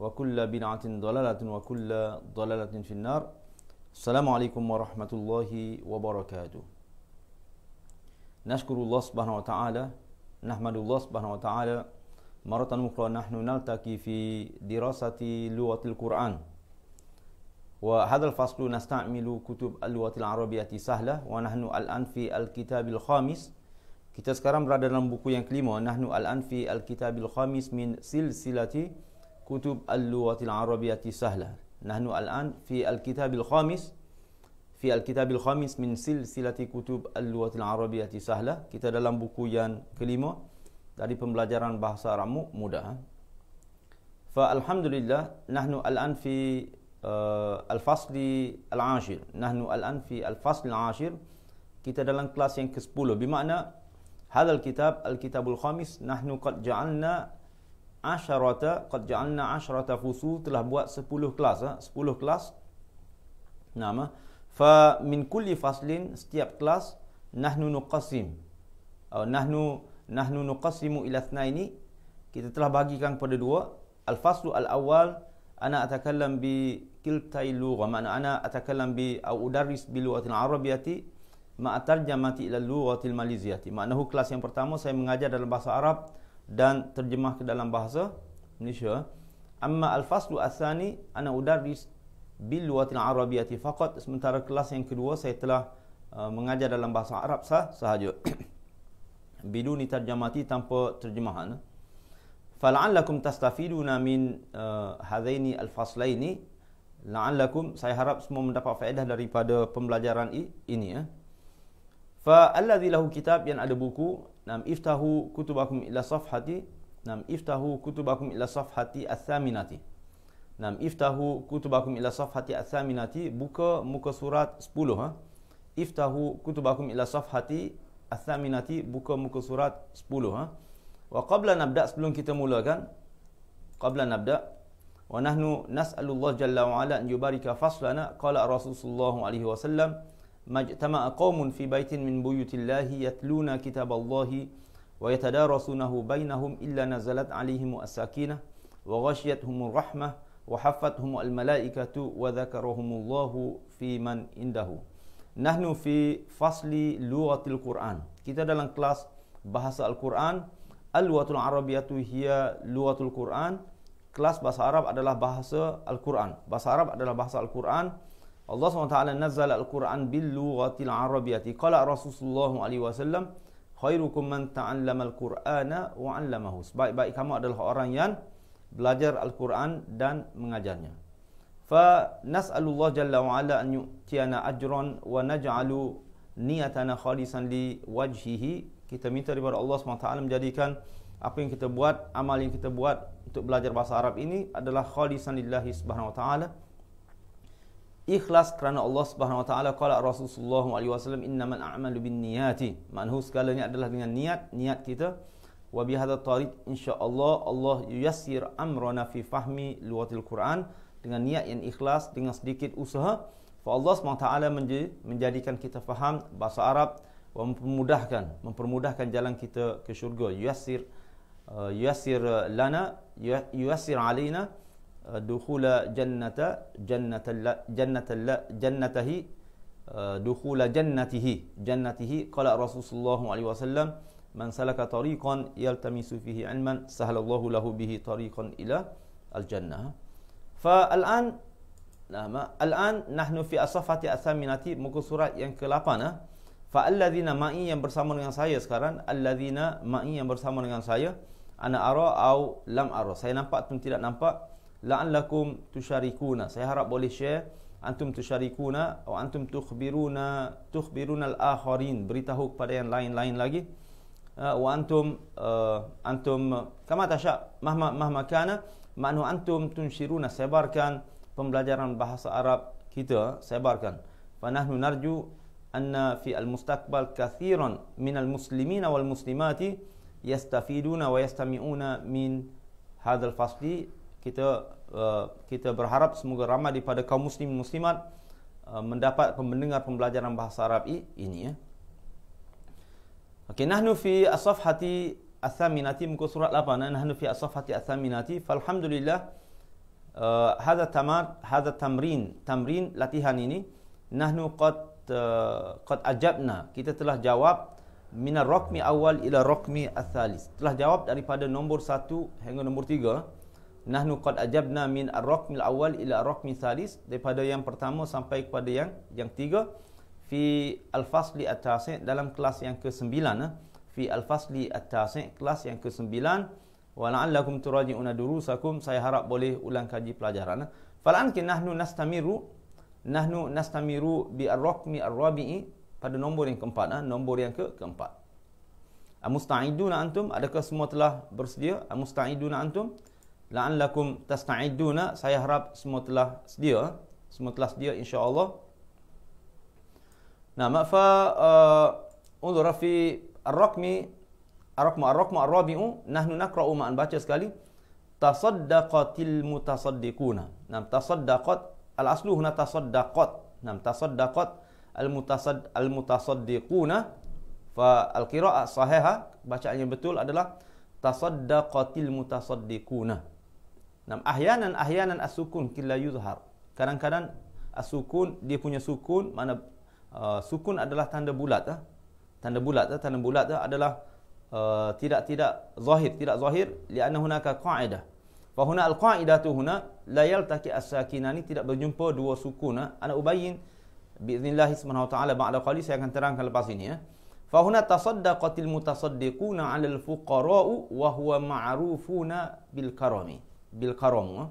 وكل بدعة ضلالة وكل ضلالة في النار السلام عليكم ورحمة الله وبركاته نشكر الله سبحانه وتعالى نحمد الله سبحانه وتعالى مرة أخرى نحن نلتقي في دراسة لغة القرآن وهذا الفصل نستعمل كتب اللغة العربية سهلة ونحن الآن في الكتاب الخامس Kita sekarang berada dalam buku yang kelima Nahnu al-an fi al khamis min kutub al-lughatil arabiyyati sahla. Nahnu al-an fi al-kitabil khamis fi al-kitabil khamis min silsilati kutub al-lughatil arabiyyati sahla. Kita dalam buku yang kelima dari pembelajaran bahasa Arab mudah. Ha? Fa alhamdulillah nahnu al-an fi uh, al-fasli al-ashir. Nahnu al-an fi al-fasli al-ashir. Kita dalam kelas yang ke-10. Bermakna hadal kitab al-kitabul khamis nahnu qad ja'alna asyarata qad ja'alna asyarata fusul telah buat 10 kelas ha? eh? 10 kelas nama ha? fa min kulli faslin setiap kelas nahnu nuqassim uh, nahnu nahnu nuqassimu ila ini kita telah bagikan kepada dua al faslu al awal ana atakallam bi kiltai lugha mana ana atakallam bi au udarris bi lughati al arabiyati ma atarjamati ila lughati al maliziyati maknahu kelas yang pertama saya mengajar dalam bahasa arab dan terjemah ke dalam bahasa Malaysia amma al-faslu athani ana udarris bil lughatil arabiyyati faqat sementara kelas yang kedua saya telah uh, mengajar dalam bahasa Arab sah sahaja biduni tarjamati tanpa terjemahan fal'allakum tastafiduna min uh, hadaini al-faslaini la'allakum saya harap semua mendapat faedah daripada pembelajaran ini ya fa alladhi lahu kitab yang ada buku nam iftahu kutubakum ila safhati nam iftahu kutubakum ila safhati ath-thaminati nam iftahu kutubakum ila safhati ath-thaminati buka muka surat 10 ha iftahu kutubakum ila safhati ath-thaminati buka muka surat 10 ha wa qabla nabda sebelum kita mulakan qabla nabda wa nahnu nas'alullah jalla wa ala an yubarika faslana qala rasulullah alaihi wasallam ما اجتمع قوم في بيت من بيوت الله يتلون كتاب الله ويتدارسونه بينهم إلا نزلت عليهم السكينة وغشيتهم الرحمة وحفتهم الملائكة وذكرهم الله في من عنده نحن في فصل لغة القرآن kita dalam kelas bahasa Al-Quran Al-Lugatul Arabiyatu hiya Lugatul Quran kelas bahasa Arab adalah bahasa Al-Quran bahasa Arab adalah bahasa Al-Quran Allah SWT nazzal al-Quran bil lughati al-arabiyyati qala Rasulullah alaihi wasallam khairukum man ta'allama al-Qur'ana wa 'allamahu sebaik-baik kamu adalah orang yang belajar al-Quran dan mengajarnya fa nas'alullah jalla wa ala an yu'tiyana ajran wa naj'alu niyatana khalisan li wajhihi kita minta daripada Allah SWT menjadikan apa yang kita buat, amal yang kita buat untuk belajar bahasa Arab ini adalah khalisan lillahi subhanahu wa ta'ala ikhlas kerana Allah Subhanahu wa taala qala Rasulullah alaihi wasallam innamal a'malu binniyati manhu segalanya adalah dengan niat niat kita wa bi hadha tariq insyaallah Allah yuyassir amrana fi fahmi luwatil quran dengan niat yang ikhlas dengan sedikit usaha fa Allah Subhanahu taala menjadikan kita faham bahasa Arab wa mempermudahkan mempermudahkan jalan kita ke syurga yuyassir uh, yuyassir lana yuyassir alaina Uh, dukhula jannata jannatal jannatal jannatahi uh, dukhula jannatihi jannatihi qala rasulullah alaihi wasallam man salaka tariqan yaltamisu fihi ilman sahalallahu lahu bihi tariqan ila al jannah fa al an nah ma al an nahnu fi asafati athaminati muka surat yang ke-8 nah fa alladhina ma'i yang bersama dengan saya sekarang alladhina ma'i yang bersama dengan saya ana ara au lam ara saya nampak atau tidak nampak la'allakum tusharikuna saya harap boleh share antum tusharikuna atau antum tukhbiruna tukhbiruna al-akharin beritahu kepada yang lain-lain lagi ah, wa antum uh, antum kama tasha mahma mahma kana ma'nu antum tunshiruna sebarkan pembelajaran bahasa Arab kita sebarkan fa nahnu narju anna fi al-mustaqbal kathiran min al-muslimina wal muslimati yastafiduna wa yastami'una min hadha al-fasli kita Uh, kita berharap semoga ramai daripada kaum muslim muslimat uh, mendapat pembendengar pembelajaran bahasa Arab ini ya. Okey, nahnu fi as-safhati ath-thaminati muka surat 8. Nah, eh. nahnu fi as-safhati ath-thaminati. Falhamdulillah. Uh, hadha tamar hadha tamrin tamrin latihan ini nahnu qad uh, qad ajabna kita telah jawab min ar awal ila ar-raqmi ath telah jawab daripada nombor 1 hingga nombor 3 nahnu qad ajabna min ar-rukmil awal ila ar-rukmil thalis daripada yang pertama sampai kepada yang yang tiga fi al-fasli at dalam kelas yang ke-9 eh? fi al-fasli at kelas yang ke-9 wa la'allakum turaji'una durusakum saya harap boleh ulang kaji pelajaran eh? fal'an nahnu nastamiru nahnu nastamiru bi ar-rukmi ar-rabi'i pada nombor yang keempat eh? nombor yang ke keempat amusta'iduna antum adakah semua telah bersedia amusta'iduna antum la'allakum tasta'iduna saya harap semua telah sedia semua telah sedia insya-Allah nah mafa uh, unzur fi ar-raqmi ar-raqmu ar-raqmu ar-rabi'u nahnu naqra'u ma'an baca sekali tasaddaqatil mutasaddiquna nam tasaddaqat al-aslu huna tasaddaqat nam tasaddaqat al-mutasadd al-mutasaddiquna fa al-qira'ah sahihah bacaannya betul adalah tasaddaqatil mutasaddiquna Nam ahyanan ahyanan asukun kila yuzhar. Kadang-kadang asukun dia punya sukun mana uh, sukun adalah tanda bulat eh? Tanda bulat eh? tanda bulat eh? adalah uh, tidak tidak zahir, tidak zahir li huna hunaka qa'idah. Fa huna al-qa'idah tu huna layal taki as-sakinani tidak berjumpa dua sukun. Eh? Ana ubayin bi idznillah subhanahu wa saya akan terangkan lepas ini ya. Eh? Fa huna tasaddaqatil mutasaddiquna 'alal fuqara'u wa huwa bil karami bil karam. Eh.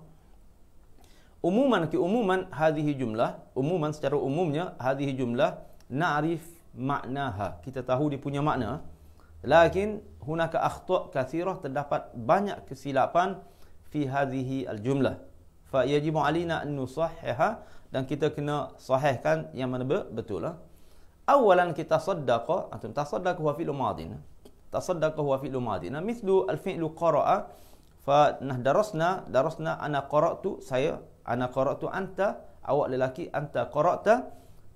Umuman ke umuman hadhihi jumlah, umuman secara umumnya hadhihi jumlah na'rif maknaha. Kita tahu dia punya makna. Eh. Lakin hunaka akhta kathirah terdapat banyak kesilapan fi hadhihi al jumlah. Fa yajibu alina an nusahhiha dan kita kena sahihkan yang mana betul lah. Awalan kita saddaqa, antum tasaddaqa huwa fi'lu madin. Tasaddaqa huwa fi'lu madin. Nah, mithlu al-fi'lu qara'a fa nah darasna darasna ana qara'tu saya ana qara'tu anta awak lelaki anta qara'ta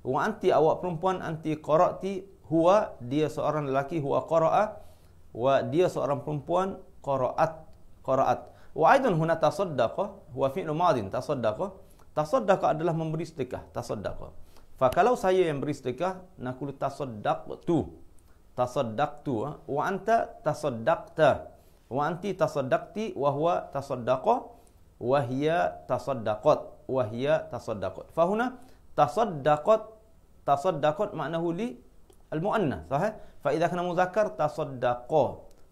wa anti awak perempuan anti qara'ti huwa dia seorang lelaki huwa qara'a wa dia seorang perempuan qara'at qara'at wa aidan huna tasaddaqa huwa fi'lu madin tasaddaqa tasaddaqa adalah memberi sedekah tasaddaqa fa kalau saya yang beri sedekah nakulu tasaddaqtu tasaddaqtu ha? wa anta tasaddaqta وأنت تصدقت وهو تصدق وهي تصدقت وهي تصدقت فهنا تصدقت تصدقت معناه لي المؤنث صحيح فإذا كان مذكر تصدق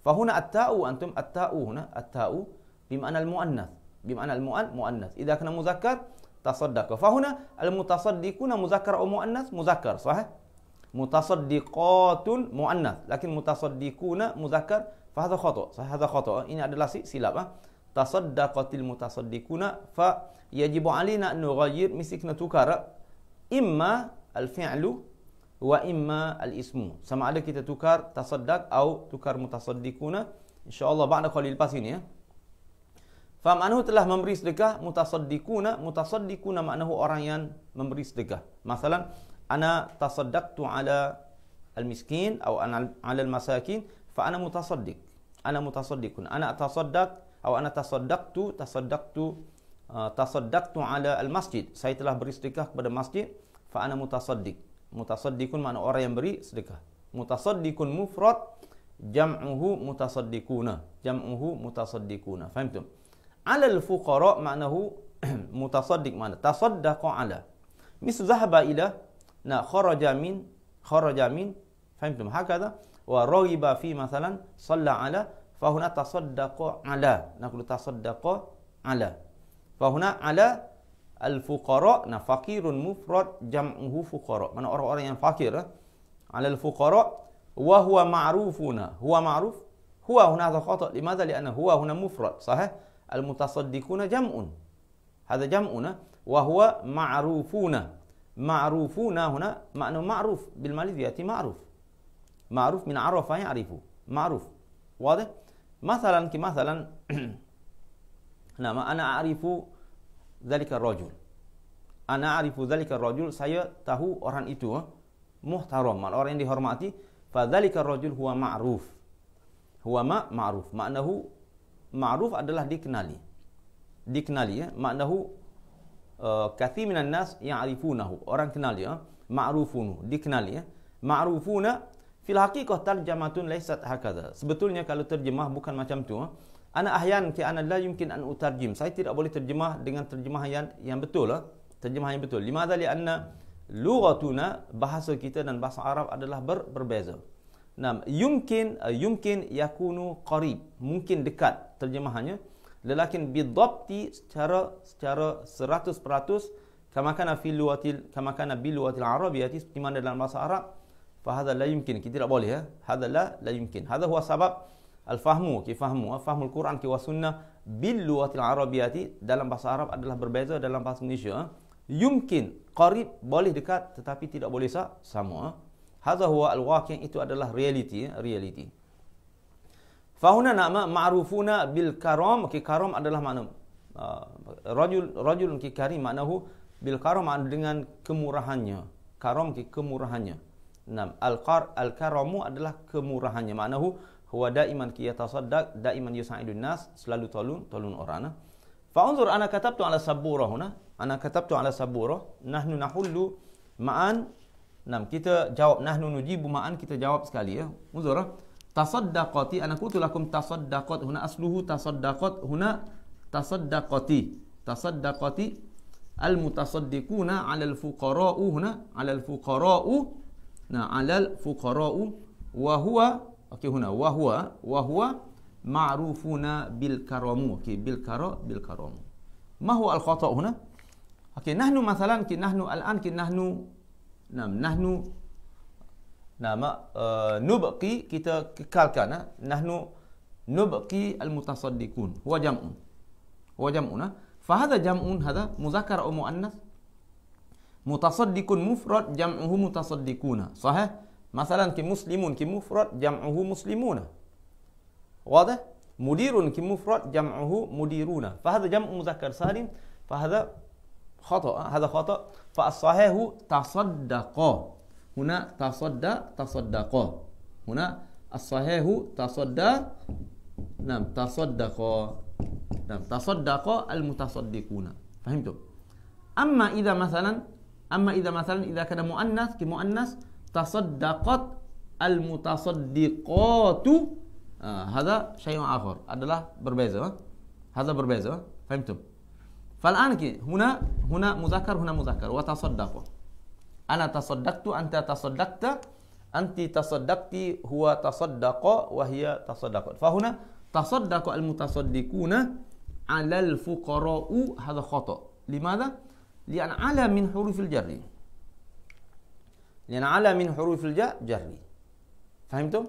فهنا التاء أنتم التاء هنا التاء بمعنى المؤنث بمعنى المؤن مؤنث إذا كان مذكر تصدق فهنا المتصدقون مذكر أو مؤنث مذكر صحيح متصدقات مؤنث لكن متصدقون مذكر Fahadha khata. Fahadha khata. Ini adalah silap ah. Tasaddaqatil mutasaddiquna fa yajibu alina an nughayyir mesti kena tukar imma al-fi'lu wa imma al-ismu. Sama ada kita tukar tasaddaq atau tukar mutasaddiquna. Insya-Allah ba'da qalil pas ini ya. Famanahu telah memberi sedekah mutasaddiquna, mutasaddiquna maknahu orang yang memberi sedekah. Masalan, ana tasaddaqtu ala al-miskin atau ana ala al-masakin fa ana mutasaddiq. أنا متصدق أنا أتصدق أو أنا تصدقت تصدقت تصدقت على المسجد saya telah bersedekah kepada masjid fa ana mutasaddiq mutasaddiqun makna orang yang beri sedekah mutasaddiqun mufrad jam'uhu mutasaddiquna jam'uhu mutasaddiquna fahimtum ala al fuqara maknahu mutasaddiq makna tasaddaqa ala misal zahaba ila na kharaja min kharaja min fahimtum hakada ورغب في مثلا صلى على فهنا تصدق على نقول تصدق على فهنا على الفقراء فقير مفرد جمعه فقراء من orang-orang yang على الفقراء وهو معروفنا هو معروف هو هنا هذا خطأ لماذا؟ لأن هو هنا مفرد صحيح؟ المتصدقون جمع هذا جمع وهو معروفون معروفون هنا معنى معروف بالماليزية معروف معروف من عرفة يعرفه معروف واضح مثلا كمثلا نعم انا اعرف ذلك الرجل انا اعرف ذلك الرجل سي tahu orang itu آه. محترم orang yang هرماتي فذلك الرجل هو معروف هو ما معروف معناه معروف adalah dikenali dikenali ya آه. معناه آه، كثير من الناس يعرفونه orang kenal ya معروفون dikenali معروفون Fil haqiqah tarjamatun laysat hakaza. Sebetulnya kalau terjemah bukan macam tu. Eh. Ana ahyan ki ana la yumkin an utarjim. Saya tidak boleh terjemah dengan terjemahan yang, yang betul. lah. Eh. Terjemahan yang betul. Lima dhali anna lughatuna bahasa kita dan bahasa Arab adalah ber, berbeza. Nam, yumkin eh, yumkin yakunu qarib. Mungkin dekat terjemahannya. Lelakin bidabti secara secara 100% kama kana fil luwatil kama kana bil luwatil arabiyyah seperti dalam bahasa Arab fahadha la yumkin kita tidak boleh ya hadha la la yumkin hadha huwa sabab al fahmu ki fahmu ya. fahmul quran ki wasunnah bil lughatil arabiyati dalam bahasa arab adalah berbeza dalam bahasa indonesia ya. yumkin qarib boleh dekat tetapi tidak boleh sah, sama ya. hadha huwa al waqi' itu adalah reality reality fahuna nama ma'rufuna bil karam ki karam adalah makna uh, rajul rajulun ki karim maknahu bil karam dengan kemurahannya karam ki kemurahannya Naam, al-qar al-karamu adalah kemurahannya. Makna hu huwa daiman kiyatasaddaq, daiman yusaidun nas, selalu tolong tolong orang. Nah. Fa unzur ana katabtu ala sabura huna. Ana katabtu ala sabura. Nahnu nahullu ma'an. Naam, kita jawab nahnu nujibu ma'an kita jawab sekali ya. Unzur tasaddaqati ana qultu lakum tasaddaqat huna asluhu tasaddaqat huna tasaddaqati. Tasaddaqati al-mutasaddiquna 'ala al-fuqara'u huna 'ala al-fuqara'u نعم، على الفقراء وهو اوكي هنا وهو وهو معروفون بالكرم اوكي بالكرا بالكرم ما هو الخطا هنا اوكي نحن مثلا كي نحن الان كي نحن نعم نحن نعم آه نبقي كتا kekalkan نحن نبقي المتصدقون هو جمع هو جمعنا فهذا جمع هذا مذكر او مؤنث متصدق مفرد جمعه متصدقون صحيح مثلا كمسلم كمفرد جمعه مسلمون واضح مدير كمفرد جمعه مديرون فهذا جمع مذكر سالم فهذا خطأ هذا خطأ فالصحيح تصدق هنا تصدق تصدق هنا الصحيح تصدق نعم تصدق نعم تصدق المتصدقون فهمتم أما إذا مثلا أما إذا مثلا إذا كان مؤنث كمؤنث تصدقت المتصدقات آه، هذا شيء آخر adalah berbeza هذا berbeza فهمتم فالآن هنا هنا مذكر هنا مذكر وتصدق أنا تصدقت أنت تصدقت أنت تصدقت هو تصدق وهي تصدقت فهنا تصدق المتصدقون على الفقراء هذا خطأ لماذا؟ لأن على من حروف الجر لأن على من حروف الجر جر فهمتم؟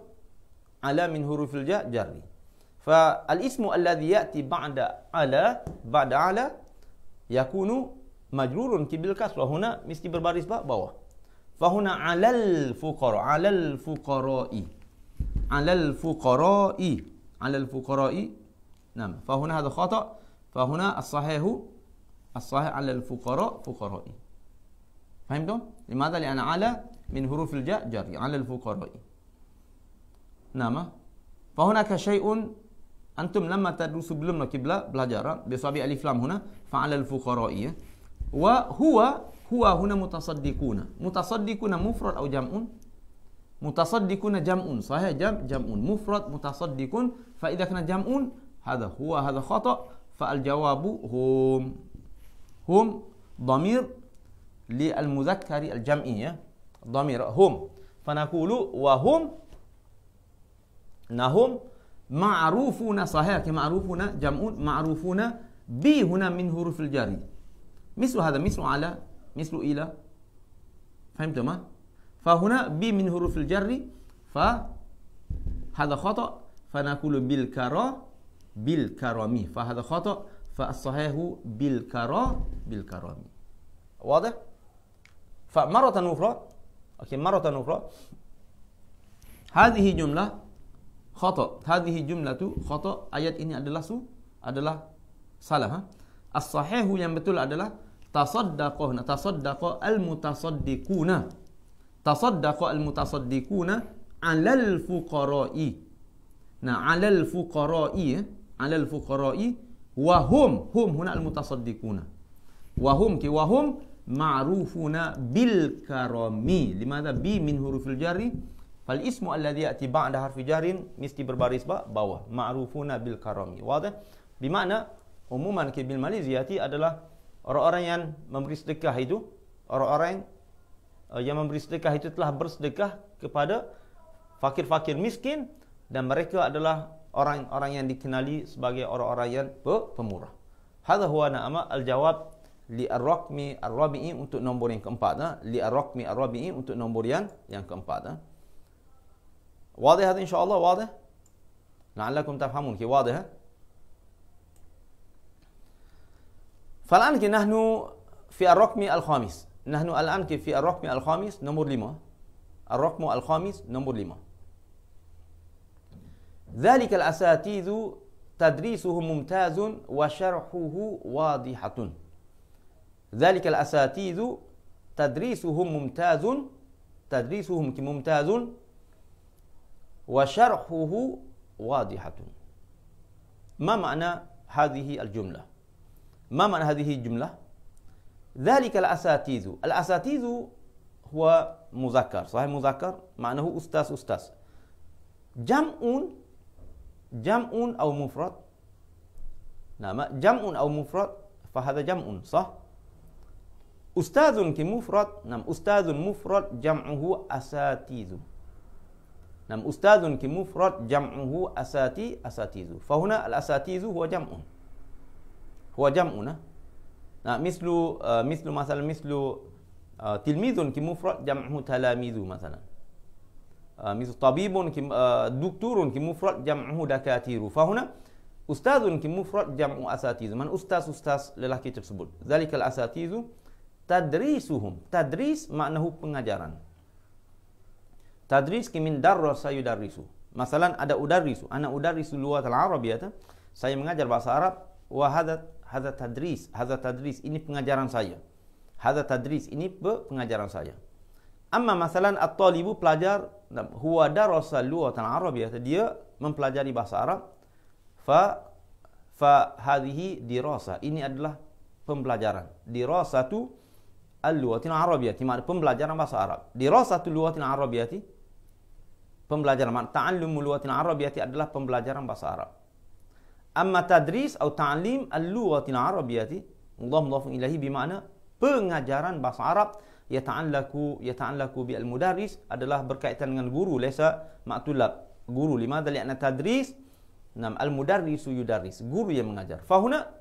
على من حروف الجر جر فالاسم الذي يأتي بعد على بعد على يكون مجرور بالكسرة هنا مثل برباريس بابا فهنا على الفقراء على الفقراء على الفقراء على الفقراء نعم فهنا هذا خطأ فهنا الصحيح الصحيح على الفقراء فقرائي فهمتم؟ لماذا؟ لأن على من حروف الجاء جري يعني على الفقراء نعم فهناك شيء أنتم لما تدرسوا sebelum بلا belajar بصبي ألف لام هنا فعلى الفقراء وهو هو هنا متصدقون متصدقون مفرد أو جمع متصدقون جمع صحيح جمع جمع مفرد متصدقون فإذا كان جمع هذا هو هذا خطأ فالجواب هم هم ضمير للمذكر الجمعية ضمير هم فنقول وهم نهم معروفون صحيح معروفون جمع معروفون ب هنا من حروف الجر مثل هذا مثل على مثل إلى فهمتم فهنا ب من حروف الجر فهذا خطأ فنقول بالكرا بالكرم فهذا خطأ فالصحيح بالكرا بالكرام واضح؟ فمرة أخرى أوكي مرة أخرى هذه جملة خطأ هذه جملة خطأ ayat ini adalah su adalah salah ha? As-sahihu yang betul adalah tasaddaqahna tasaddaqa al-mutasaddiquna tasaddaqa al-mutasaddiquna 'alal fuqara'i Nah, 'alal fuqara'i 'alal fuqara'i wahum hum huna al mutasaddiquna wahum ki wahum ma'rufuna bil karami limadha bi min huruful jari fal ismu alladhi ya'ti ba'da harfi jarin mesti berbaris ba bawah ma'rufuna bil karami wadah bi makna umuman ki bil maliziyati adalah orang-orang yang memberi sedekah itu orang-orang eh, yang memberi sedekah itu telah bersedekah kepada fakir-fakir miskin dan mereka adalah orang-orang yang dikenali sebagai orang-orang yang pemurah. Hadha huwa nama al-jawab li ar-raqmi ar-rabi'i untuk nombor yang keempat. Ha? Li ar-raqmi ar-rabi'i untuk nombor yang yang keempat. Ha? Wadih hadha insyaAllah wadih. La'alakum tafhamun ki wadih. Ha? Fal'an ki nahnu fi ar-raqmi al-khamis. Nahnu al-an ki fi ar-raqmi al-khamis nombor lima. Ar-raqmu al-khamis nombor lima. ذلك الأساتيذ تدريسه ممتاز وشرحه واضحة ذلك الأساتيذ تدريسهم ممتاز تدريسهم ممتاز وشرحه واضحة ما معنى هذه الجملة؟ ما معنى هذه الجملة؟ ذلك الأساتيذ الأساتيذ هو مذكر صحيح مذكر معناه أستاذ أستاذ جمع جمع أو مفرد نعم جمع أو مفرد فهذا جمع صح أستاذ كمفرد نعم أستاذ مفرد جمعه أساتيذ نعم أستاذ كمفرد جمعه أساتي أساتيذ فهنا الأساتيذ هو جمع هو جمع نعم مثل آه، مثل مثلا مثل آه، تلميذ كمفرد جمعه تلاميذ مثلا مثل طبيب دكتور كمفرد جمعه دكاتير فهنا أستاذ كمفرد جمع أساتيذ من أستاذ أستاذ لله كي تسبب ذلك الأساتيذ تدريسهم تدريس معناه pengajaran تدريس كمن درس يدرسه مثلا ada أدرس أنا أدرس اللغة العربية saya mengajar bahasa Arab وهذا هذا تدريس هذا تدريس ini pengajaran saya هذا تدريس ini pengajaran saya Amma masalan at-talibu pelajar huwa darasa lughatan arabiyyah dia mempelajari bahasa Arab fa fa hadhihi dirasa ini adalah pembelajaran dirasatu al-lughatin arabiyyah makna pembelajaran bahasa Arab dirasatu lughatin arabiyyah pembelajaran makna ta'allumul lughatin arabiyyah adalah pembelajaran bahasa Arab amma tadris atau ta'lim al-lughatin arabiyyah Allah mudhaf ilaihi bermakna pengajaran bahasa Arab yata'allaku yata'allaku bi al-mudarris adalah berkaitan dengan guru laysa maktulab guru lima dalil anna tadris nam al-mudarrisu yudarris guru yang mengajar fahuna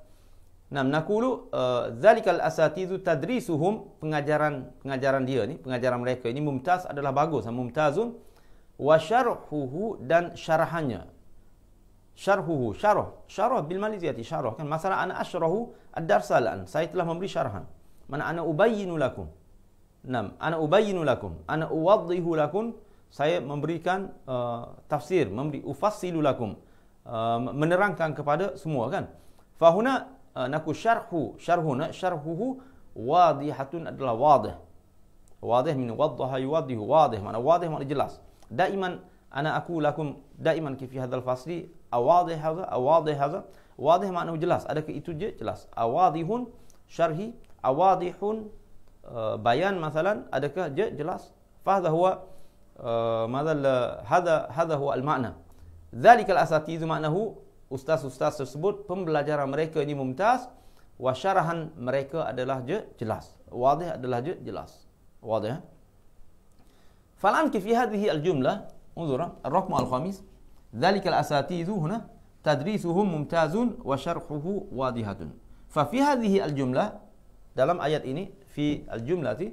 nam nakulu uh, eh, zalikal asatizu tadrisuhum pengajaran pengajaran dia ni pengajaran mereka ini mumtaz adalah bagus mumtazun wa syarhuhu dan syarahannya syarhuhu syarah syarah bil maliziyati syarah kan masalah ana asyrahu ad-darsalan saya telah memberi syarahan mana ana ubayyinu Naam, ana ubayyinu lakum, ana uwaddihu lakum. Saya memberikan uh, tafsir, memberi ufassilu lakum. Uh, menerangkan kepada semua kan. Fahuna uh, naku syarhu, syarhuna syarhuhu wadihatun adalah wadih. Wadih min waddaha yuwaddihu, wadih. Mana wadih mana jelas. Daiman ana aku lakum daiman kifi hadal fasli awadih hadha, awadih hadha. Wadih makna jelas. Adakah itu je? Jelas. Awadihun syarhi, awadihun Eh, bayan masalan adakah je jelas fahadha huwa eh, madal eh, hadha hadha huwa al-ma'na dhalikal asatizu maknahu ustaz-ustaz tersebut pembelajaran mereka ini mumtaz wasyarahan mereka adalah je jelas wadih adalah je jelas wadih falan kifi hadhihi al-jumlah انظر الرقم الخامس ذلك الأساتيذ هنا تدريسهم ممتاز وشرحه واضح ففي هذه الجملة dalam ayat ini في الجملة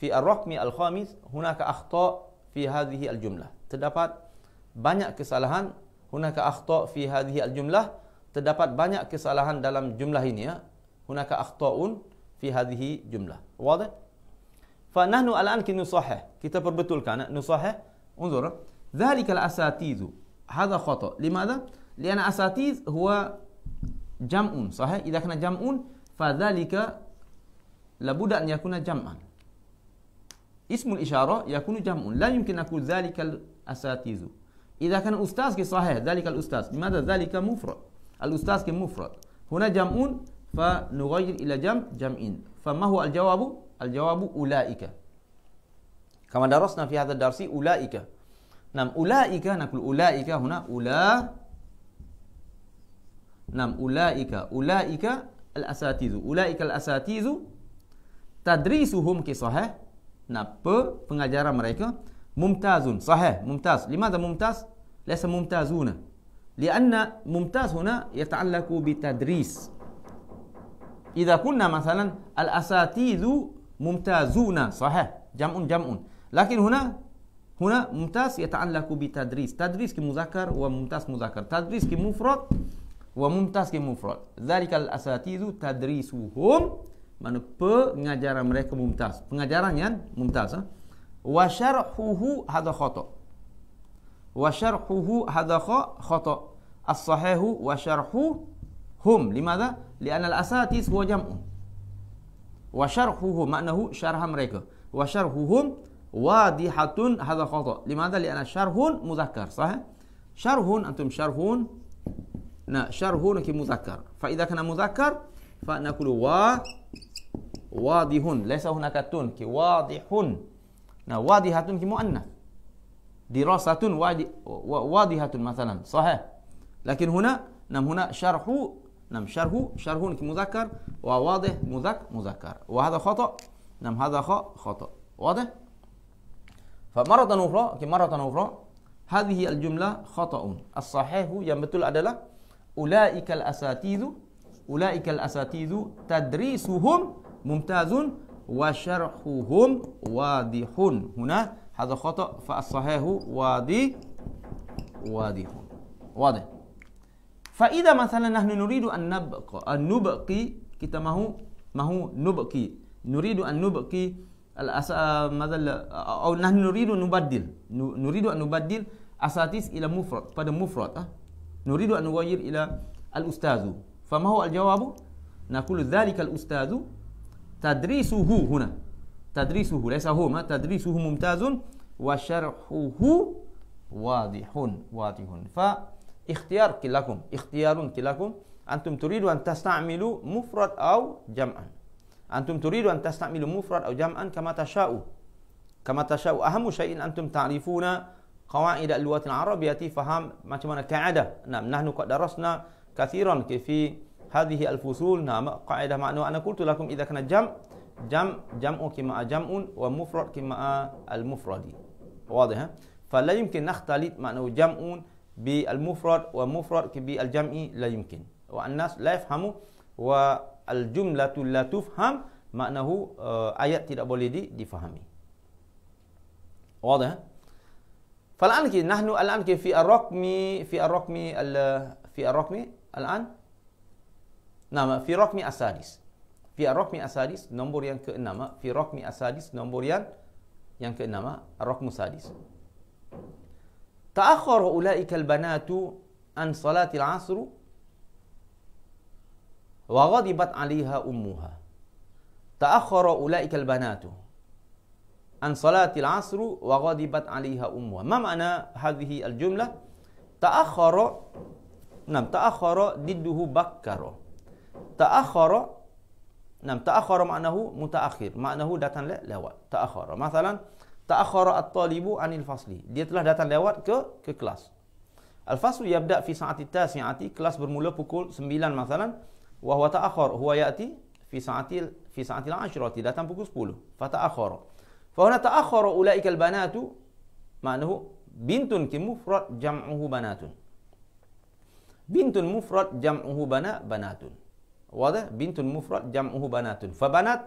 في الرقم الخامس هناك أخطاء في هذه الجملة تدapat banyak kesalahan هناك أخطاء في هذه الجملة تدapat banyak kesalahan dalam jumlah ini هناك أخطاء في هذه الجملة واضح فنحن الآن كن صحيح kita perbetulkan كان نصحح انظر ذلك الأساتيذ هذا خطأ لماذا لأن أساتيذ هو جمع صحيح إذا كان جمع فذلك لابد أن يكون جمعا اسم الإشارة يكون جمع لا يمكن أن ذلك الأساتيز إذا كان أستاذك صحيح ذلك الأستاذ لماذا ذلك مفرد الأستاذ مفرد هنا جمع فنغير إلى جمع جمعين فما هو الجواب الجواب أولئك كما درسنا في هذا الدرس أولئك نعم أولئك نقول أولئك هنا أولا نعم أولئك أولئك الأساتيز أولئك الأساتيز tadrisuhum ki sahih napa pengajaran mereka mumtazun sahih mumtaz limadha mumtaz laysa mumtazuna lianna mumtaz huna yata'allaqu bitadris idza kunna masalan al asatidu mumtazuna sahih jam'un jam'un lakin huna هنا ممتاز يتعلق بتدريس تدريس كمذكر وممتاز مذكر تدريس كمفرد وممتاز كمفرد ذلك الأساتذة تدريسهم mana pengajaran mereka mumtaz pengajaran yang mumtaz ha? wa syarhuhu hadha khata wa syarhuhu hadha khata as-sahihu wa syarhu hum limadha li anna al-asatis huwa jam'un wa syarhuhu maknahu syarha mereka wa syarhuhum wadihatun hadha khata limadha li anna syarhun muzakkar sahih syarhun antum syarhun na syarhun ki muzakkar fa idza kana muzakkar fa nakulu wa واضح ليس هناك تون كي واضح نعم واضحة كي مؤنث دراسة واضحة مثلا صحيح لكن هنا نم هنا شرح نم شرح شرح مذكر وواضح مذك مذكر وهذا خطأ نم هذا خطأ واضح فمرة أخرى مرة أخرى هذه الجملة خطأ الصحيح yang betul أدلة أولئك asatidu أولئك asatidu تدريسهم ممتاز وشرحهم واضح هنا هذا خطا فالصحيح واضي واضح واضح فاذا مثلا نحن نريد ان نبقى ان نبقي كتاب ما هو ما هو نبقي نريد ان نبقي الأس... ماذا ل... او نحن نريد ان نبدل نريد ان نبدل اساتيس الى مفرد بعد مفرد أه؟ نريد ان نغير الى الاستاذ فما هو الجواب نقول ذلك الاستاذ تدريسه هنا تدريسه ليس هما تدريسه ممتاز وشرحه واضح واضح فاختيار كلاكم اختيار كلاكم أنتم تريدوا أن تستعملوا مفرد أو جمعا أنتم تريدوا أن تستعملوا مفرد أو جمعا كما تشاءوا كما تشاءوا أهم شيء أنتم تعرفون قواعد اللغة العربية فهم ما كعادة نعم نحن قد درسنا كثيرا في هذه الفصول نعم قاعدة معنوى أنا قلت لكم إذا كان جمع جمع جمع كما جمع ومفرد كما المفرد واضح فلا يمكن نختلط معنى جمع بالمفرد ومفرد بالجمع لا يمكن والناس لا يفهموا والجملة لا تفهم معناه آيات tidak boleh difahami. واضح؟ فالآن نحن الآن في الرقم في الرقم في الرقم الآن نعم في رقم السادس في رقم السادس نمبر yang keenam في رقم السادس نمبر yang yang keenam الرقم السادس تأخر أولئك البنات عن صلاة العصر وغضبت عليها أمها تأخر أولئك البنات عن صلاة العصر وغضبت عليها أمها ما معنى هذه الجملة تأخر نعم تأخر ضده بكر ta'akhara nam ta'akhara maknahu mutaakhir maknahu datang le- lewat ta'akhara misalan ta'akhara at-talibu anil fasli dia telah datang lewat ke ke kelas al faslu yabda fi sa'ati tasi'ati kelas bermula pukul 9 misalan wa huwa ta'akhar huwa ya'ti fi sa'ati fi sa'ati al-ashrati datang pukul 10 fa ta'akhara fa huna ta'akhara ulaika al-banatu maknahu bintun ki mufrad jam'uhu banatun bintun mufrad jam'uhu bana banatun واضح بنت المفرد جمعه بنات فبنات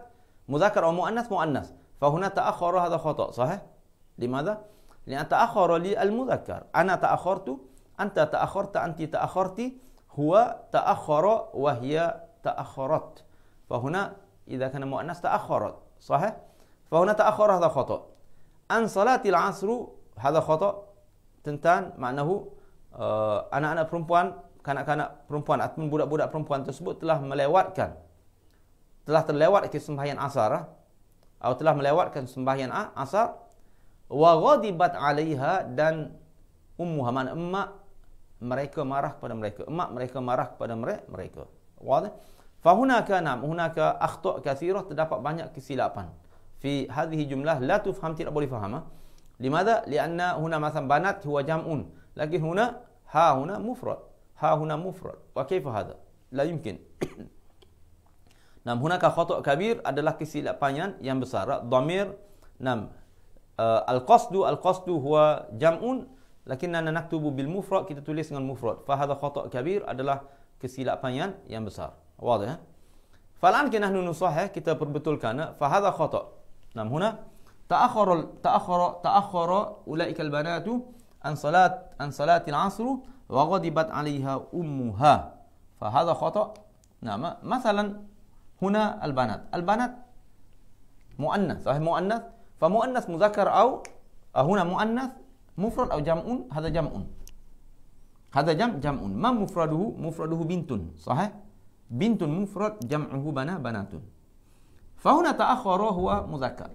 مذكر أو مؤنث مؤنث فهنا تأخر هذا خطأ صحيح لماذا لأن تأخر لي المذكر أنا تأخرت أنت تأخرت أنت تأخرت هو تأخر وهي تأخرت فهنا إذا كان مؤنث تأخرت صحيح فهنا تأخر هذا خطأ أن صلاة العصر هذا خطأ تنتان معناه انا انا برومبوان kanak-kanak perempuan atau budak-budak perempuan tersebut telah melewatkan telah terlewat ke sembahyang asar atau telah melewatkan sembahyang asar wa ghadibat 'alaiha dan ummu haman emak mereka marah kepada mereka emak mereka marah kepada mereka wala fa hunaka nam hunaka akhta' kathirah terdapat banyak kesilapan fi hadhihi jumlah la tufham tidak boleh faham ha. limadha li anna huna masan banat huwa jam'un lakin huna ha huna mufrad ها هنا مفرد وكيف هذا لا يمكن نعم هناك خطا كبير adalah kesilapan yang besar ضمير نعم uh, القصد القصد هو جمع لكننا نكتب بالمفرد kita tulis dengan مفرد فهذا خطا كبير adalah kesilapan yang besar واضح فالان كنا نحن نصحح kita كان فهذا خطا نعم هنا تاخر تاخر تاخر اولئك البنات عن صلاه عن صلاه العصر وغضبت عليها أمها فهذا خطأ نعم مثلا هنا البنات البنات مؤنث صحيح مؤنث فمؤنث مذكر أو هنا مؤنث مفرد أو جمع هذا جمع هذا جمع جمع ما مفرده مفرده بنت صحيح بنت مفرد جمعه بنا بنات فهنا تأخر هو مذكر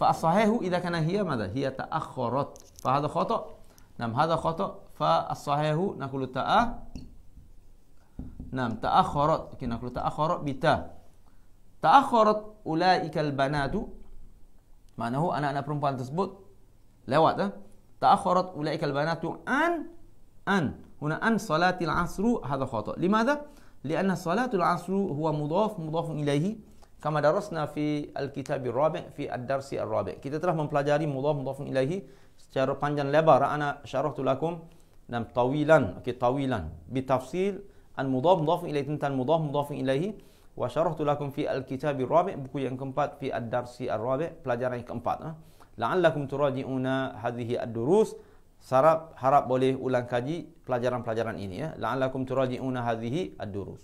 فالصحيح إذا كان هي ماذا هي تأخرت فهذا خطأ نعم هذا خطأ فالصحيح نقول تا نعم تأخرت كي نقول تأخر بتا تأخرت أولئك البنات معناه أنا أنا برومبان تثبت لوات تأخرت أولئك البنات أن أن هنا أن صلاة العصر هذا خطأ لماذا؟ لأن صلاة العصر هو مضاف مضاف إليه كما درسنا في الكتاب الرابع في الدرس الرابع كتاب ترى من مضاف مضاف إليه secara panjang lebar أنا شرحت لكم نعم طويلا اوكي طويلا بتفصيل المضاف مضاف اليه انت المضاف مضاف اليه وشرحت لكم في الكتاب الرابع بكو ينكم في الدرس الرابع بلاجاران كمبات آه. لعلكم تراجعون هذه الدروس سرب هرب بولي ulangkaji pelajaran-pelajaran ini ya آه. لعلكم تراجعون هذه الدروس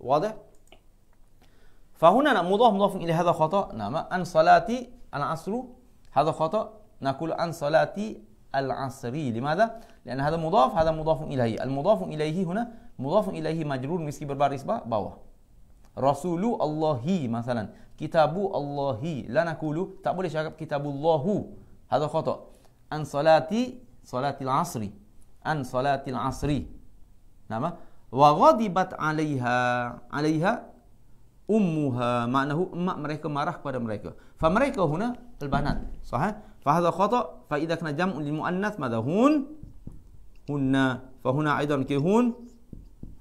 واضح فهنا نعم، مضاف مضاف الى هذا خطا نعم ان صلاتي العصر هذا خطا نقول ان صلاتي العصري لماذا لأن هذا مضاف هذا مضاف إليه المضاف إليه هنا مضاف إليه مجرور مسكي برباريس با باوا رسول الله مثلا كتاب الله لا نقول تقبل شاكب كتاب الله هذا خطأ أن صلاة صلاة العصر أن صلاة العصر نعم وغضبت عليها عليها أمها معناه أم مريكا مرح pada مريكا فمريكا هنا البنات صحيح فهذا خطأ فإذا كان جمع للمؤنث ماذا هون هن فهنا أيضا كهون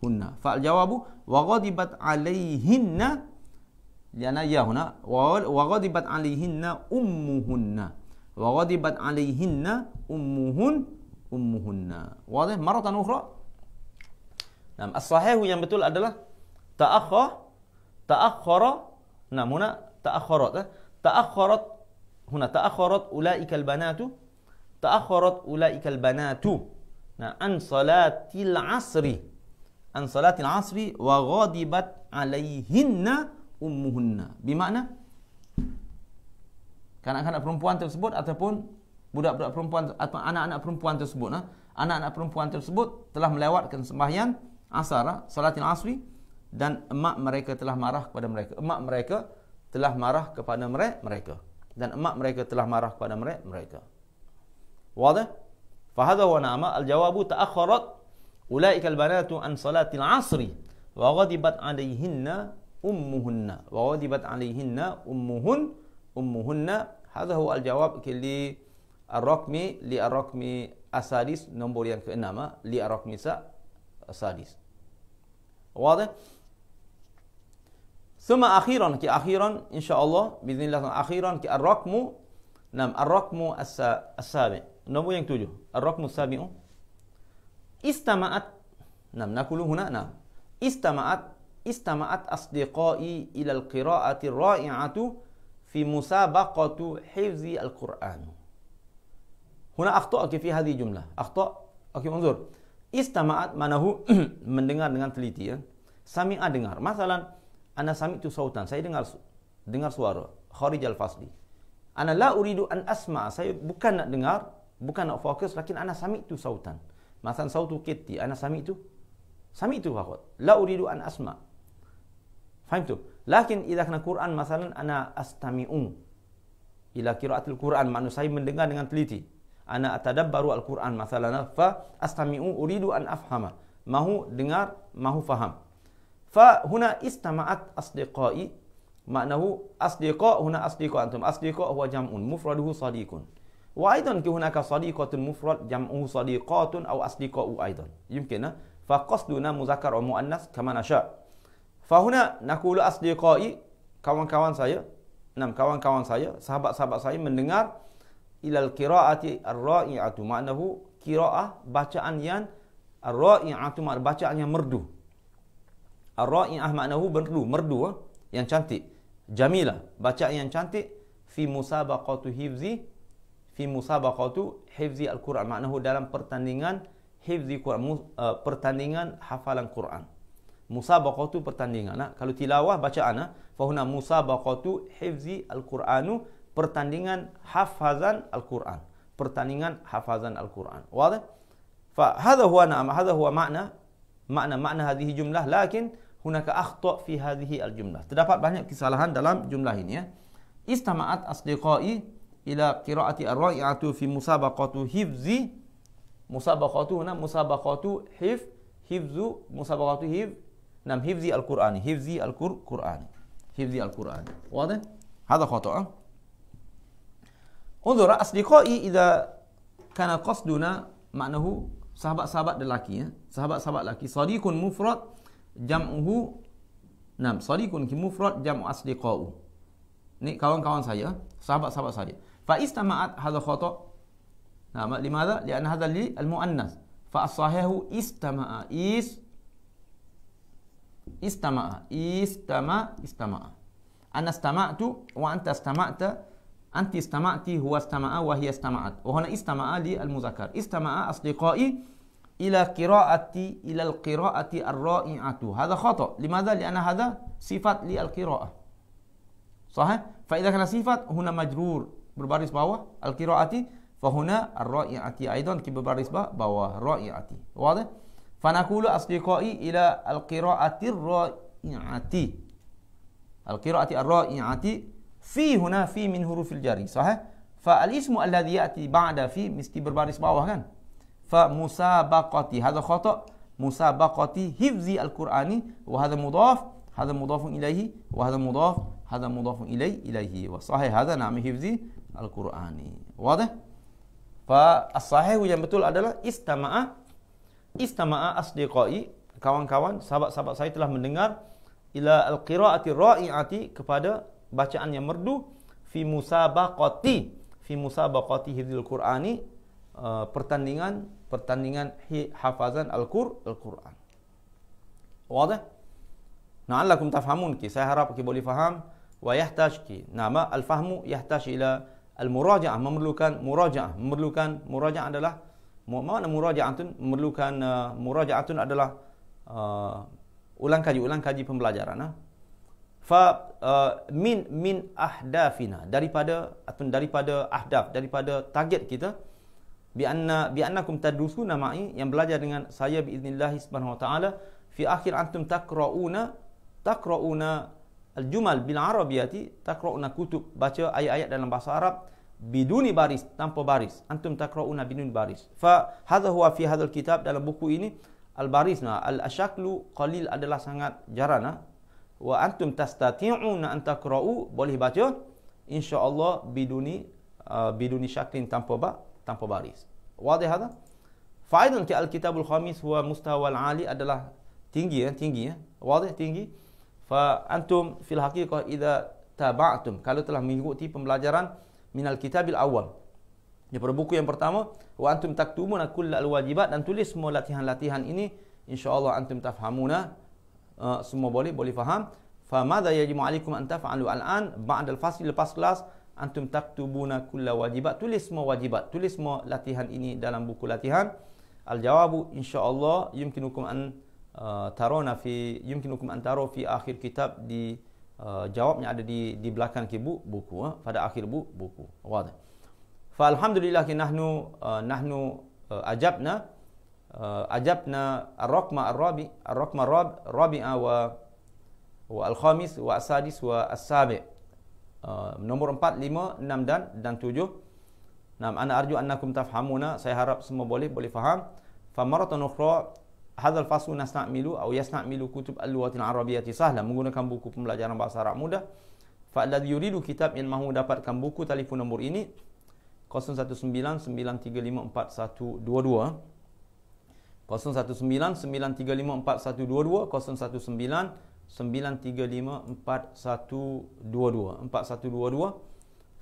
هن فالجواب وغضبت عليهن لأن يا هنا وغضبت عليهن أمهن وغضبت عليهن أمهن أمهن واضح مرة أخرى نعم الصحيح yang betul adalah تأخر تأخر نعم هنا تأخرت تأخرت هنا تأخرت أولئك البنات تأخرت أولئك البنات Nah, an salatil asri. An salatil asri wa ghadibat alaihinna ummuhunna. Bermakna kanak-kanak perempuan tersebut ataupun budak-budak perempuan atau anak-anak perempuan tersebut nah, anak-anak perempuan tersebut telah melewatkan sembahyang asar, salat salatil asri dan emak mereka telah marah kepada mereka. Emak mereka telah marah kepada mereka. mereka. Dan emak mereka telah marah kepada mereka. Wadah? فهذا هو نعمة الجواب تأخرت أولئك البنات عن صلاة العصر وغضبت عليهن أمهن وغضبت عليهن أمهن أمهن هذا هو الجواب الرقم للرقم السادس نمبر يعني keenam للرقم السادس واضح ثم أخيرا كي أخيرا إن شاء الله بإذن الله أخيرا كي الرقم نعم الرقم السابع Nombor yang tujuh. Ar-Rakmu Sabi'u. Istama'at. Nam nakulu huna nam. Istama'at. Istama'at asdiqai ilal qira'ati ra'i'atu fi musabaqatu hifzi al-Quran. Huna akhto' okay, fi hadhi jumlah. Akhto' okay, unzur. Istama'at manahu mendengar dengan teliti. Ya. Sami'a dengar. Masalah, ana sami'tu sautan. Saya dengar dengar suara. Kharij al-fasli. Ana la uridu an asma'a. Saya bukan nak dengar bukan nak fokus lakin ana samit tu sautan masan sautu kiti ana samit tu samit tu fakot la uridu an asma faham tu lakin idza kana quran masalan ana astami'u ila qiraatil quran manusai mendengar dengan teliti ana baru al quran masalan fa astami'u uridu an afhama mahu dengar mahu faham fa huna istama'at asdiqai maknahu asdiqa huna asdiqa antum asdiqa huwa jam'un mufraduhu sadiqun وأيضا كي هناك صديقة مفرد جمعه صديقات أو أصدقاء أيضا يمكن فقصدنا مذكر ومؤنث كما نشاء فهنا نقول أصدقائي كوان كوان سايا نعم كوان كوان سايا صحابة صحابة سايا من دنار إلى القراءة الرائعة معناه قراءة bacaan yang الرائعة معناه bacaan yang مردو الرائعة معناه مردو مردو yang cantik جميلة bacaan yang cantik في مسابقة حفظي fi musabaqatu hifzi al-Quran maknahu dalam pertandingan hifzi Quran uh, pertandingan hafalan Quran musabaqatu pertandingan nah? kalau tilawah bacaan nah? fa huna musabaqatu hifzi al-Quranu pertandingan hafazan al-Quran pertandingan hafazan al-Quran wadah fa hadha huwa nama hadha huwa makna makna makna hadhihi jumlah lakin hunaka akhta fi hadhihi al-jumlah terdapat banyak kesalahan dalam jumlah ini ya istama'at asdiqai إلى قراءة الرائعة في مسابقة حفظ مسابقة هنا مسابقة حفظ حفظ مسابقة حفظ نعم حفظ القرآن حفظ القرآن حفظ القرآن واضح؟ هذا خطأ انظر أصدقائي إذا كان قصدنا معناه sahabat-sahabat لكي ya. sahabat لكي صديق مفرد جمعه نعم صديق مفرد جمع mufrad jam'u Ni kawan-kawan saya, sahabat-sahabat saya. فاستمعت هذا خطأ نعم لماذا؟ لأن هذا للمؤنث فالصحيح استمع إس استمع استمع استمع أنا استمعت وأنت استمعت أنت استمعت هو استمع وهي استمعت وهنا استمع للمذكر استمع أصدقائي إلى قراءة إلى القراءة الرائعة هذا خطأ لماذا؟ لأن هذا صفة للقراءة صحيح؟ فإذا كان صفة هنا مجرور berbaris bawah al-qiraati fahuna ar-ra'iati aidan ki berbaris bawah ra'iati wadah naqulu asdiqai ila al-qiraati ar-ra'iati al-qiraati ar-ra'iati fi huna fi min hurufil jari sahih fa al-ismu alladhi ya'ti ba'da fi mesti berbaris bawah kan fa musabaqati hadha khata musabaqati hifzi al-qur'ani wa hadha mudaf هذا مضاف إليه وهذا مضاف هذا مضاف إليه إليه وصحيح هذا نعم حفظي Al-Qur'ani. Wadah? Fa as-sahihu yang betul adalah istama'a istama'a asdiqai kawan-kawan sahabat-sahabat saya telah mendengar ila al-qira'ati ra'i'ati kepada bacaan yang merdu fi musabaqati fi musabaqati hadzal qur'ani uh, pertandingan pertandingan hafazan al-qur al-qur'an wadah na'allakum tafhamun ki saya harap ki boleh faham wa nama al-fahmu yahtaj ila al-muraja'ah memerlukan muraja'ah memerlukan muraja'ah adalah mana muraja'ah itu memerlukan uh, muraja'ah itu adalah uh, ulang kaji ulang kaji pembelajaran nah fa uh, min min ahdafina daripada atau daripada ahdaf daripada target kita Bianna bianna kum annakum namai yang belajar dengan saya bi idznillah subhanahu wa ta'ala fi akhir antum takrauna takrauna al-jumal bil arabiyati takra'una kutub baca ayat-ayat dalam bahasa Arab biduni baris tanpa baris antum takra'una biduni baris fa hadha huwa fi hadzal kitab dalam buku ini al-baris na al-ashaklu qalil adalah sangat jarang na wa antum tastati'una an takra'u boleh baca insya-Allah biduni uh, biduni syaklin tanpa ba tanpa baris wadih hadha fa'idun ki al-kitabul khamis huwa mustawal ali adalah tinggi ya tinggi ya wadih tinggi, tinggi fa antum fil haqiqah idza taba'tum kalau telah mengikuti pembelajaran minal kitabil awam daripada buku yang pertama wa antum taktumuna kullal wajibat dan tulis semua latihan-latihan ini insya Allah antum tafhamuna uh, semua boleh boleh faham fa madza yajibu alaikum an al-an. ba'da al-fasl lepas kelas antum taktubuna kullal wajibat tulis semua wajibat tulis semua latihan ini dalam buku latihan al jawabu Allah, yumkinukum an Uh, tarona fi yumkinukum an taru fi akhir kitab di uh, jawabnya ada di di belakang kibu buku eh? pada akhir bu, buku wadah fa alhamdulillah ki nahnu uh, nahnu uh, ajabna uh, ajabna ar-raqma ar-rabi ar-raqma rab rabi'a wa wa al-khamis wa as-sadis wa as-sabi' uh, nombor 4 5 6 dan dan 7 Nah, ana arju annakum tafhamuna. Saya harap semua boleh boleh faham. Fa maratan hadzal fasu nasna'milu atau yasna'milu kutub al-lughatil arabiyyah sahla menggunakan buku pembelajaran bahasa Arab mudah fa alladhi yuridu kitab in mahu dapatkan buku telefon nombor ini 0199354122.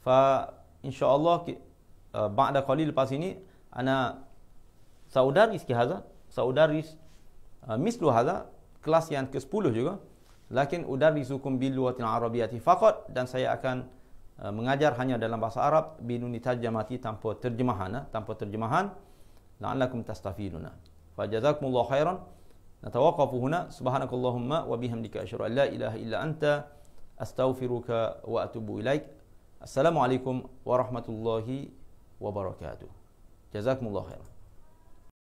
fa insyaallah uh, ba'da qalil lepas ini ana saudari sekihaza saudari Ah, mislu hadha kelas yang ke-10 juga lakin udarrisukum bil lughatil arabiyyati faqat dan saya akan ah, mengajar hanya dalam bahasa Arab binuni tarjamati tanpa terjemahan ah, tanpa terjemahan la'allakum tastafiduna fa jazakumullahu khairan نتوقف هنا سبحانك اللهم وبحمدك أشهد أن لا إله إلا أنت أستغفرك وأتوب إليك السلام عليكم ورحمة الله وبركاته